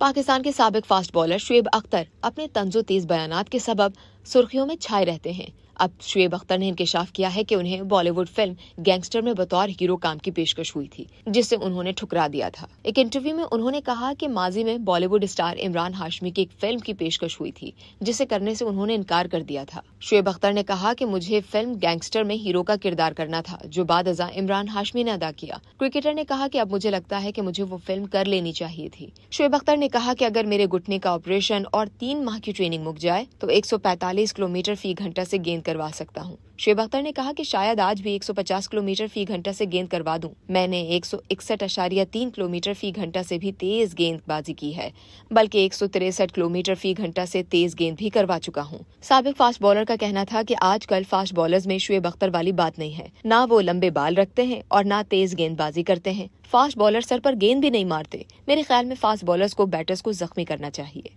पाकिस्तान के सबक fast bowler Shoaib Akhtar अपने तंजो तेज बयान के सबब सुर्खियों में छाए रहते हैं अब शुएब अख्तर ने इंकशाफ किया है कि उन्हें बॉलीवुड फिल्म गैंगस्टर में बतौर हीरो काम की पेशकश हुई थी जिससे उन्होंने ठुकरा दिया था एक इंटरव्यू में उन्होंने कहा कि माजी में बॉलीवुड स्टार इमरान हाशमी की एक फिल्म की पेशकश हुई थी जिसे करने से उन्होंने इनकार कर दिया था शुएब अख्तर ने कहा कि मुझे फिल्म गैंगस्टर में हीरो का किरदार करना था जो बाद अजा इमरान हाशमी ने अदा किया क्रिकेटर ने कहा की अब मुझे लगता है की मुझे वो फिल्म कर लेनी चाहिए थी शुएब अख्तर ने कहा की अगर मेरे घुटने का ऑपरेशन और तीन माह की ट्रेनिंग मुक जाए तो एक 145 किलोमीटर फी घंटा से गेंद करवा सकता हूँ शेब अख्तर ने कहा कि शायद आज भी 150 किलोमीटर फी घंटा से गेंद करवा दूं मैंने एक किलोमीटर फी घंटा से भी तेज गेंदबाजी की है बल्कि एक किलोमीटर फी घंटा से तेज गेंद भी करवा चुका हूँ सबक फास्ट बॉलर का कहना था कि आजकल फास्ट बॉलर्स में शुएब अख्तर वाली बात नहीं है न वो लंबे बाल रखते हैं और न तेज गेंदबाजी करते हैं फास्ट बॉलर सर पर गेंद भी नहीं मारते मेरे ख्याल में फास्ट बॉलर्स को बैटर्स को जख्मी करना चाहिए